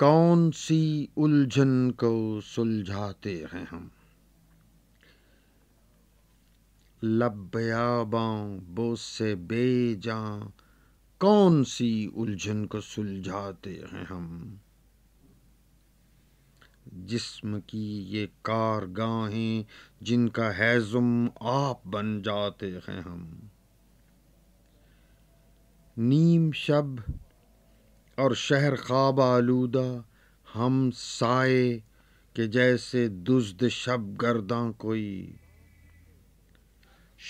कौन सी उलझन को सुलझाते हैं हम लबयाबा बोस से बेजा कौन सी उलझन को सुलझाते हैं हम जिस्म की ये कारगाहें जिनका हैज़ुम आप बन जाते हैं हम नीम शब और शहर ख्वाब आलूदा हम साए के जैसे दुष्द शब गर्दा कोई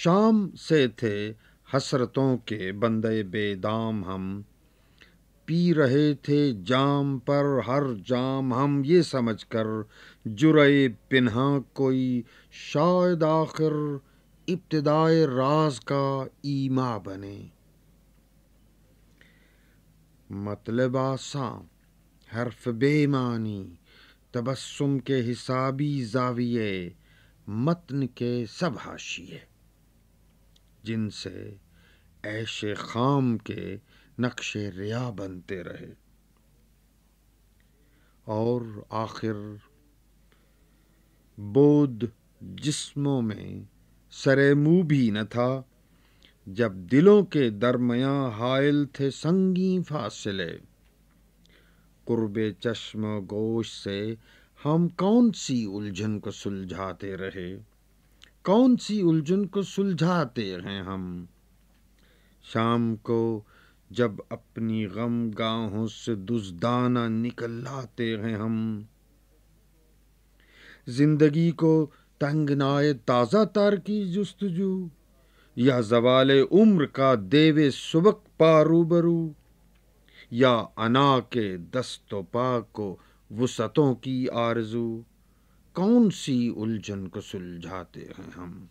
शाम से थे हसरतों के बंदे बेदाम हम पी रहे थे जाम पर हर जाम हम ये समझ कर जुरे पिन्हा कोई शायद आखिर इब्तदाए राज का ईमा बने मतलब आसा हर्फ बेमानी तबस्सुम के हिसाबी जाविये मतन के सब हाशिए जिनसे ऐश खाम के नक्श रिया बनते रहे और आखिर बोध जिस्मों में सरे मुंह भी न था जब दिलों के दरमिया हायल थे संगी फासिले कुर्बे चश्म गोश से हम कौन सी उलझन को सुलझाते रहे कौन सी उलझन को सुलझाते हैं हम शाम को जब अपनी गम गाहों से दुजदाना निकल लाते हैं हम जिंदगी को तंगनाए ताज़ा तार की जुस्तजू या जवाल उम्र का देवे सुबक पारूबरू या अना के दस्तो पा को वसतों की आरजू कौन सी उलझन को सुलझाते हैं हम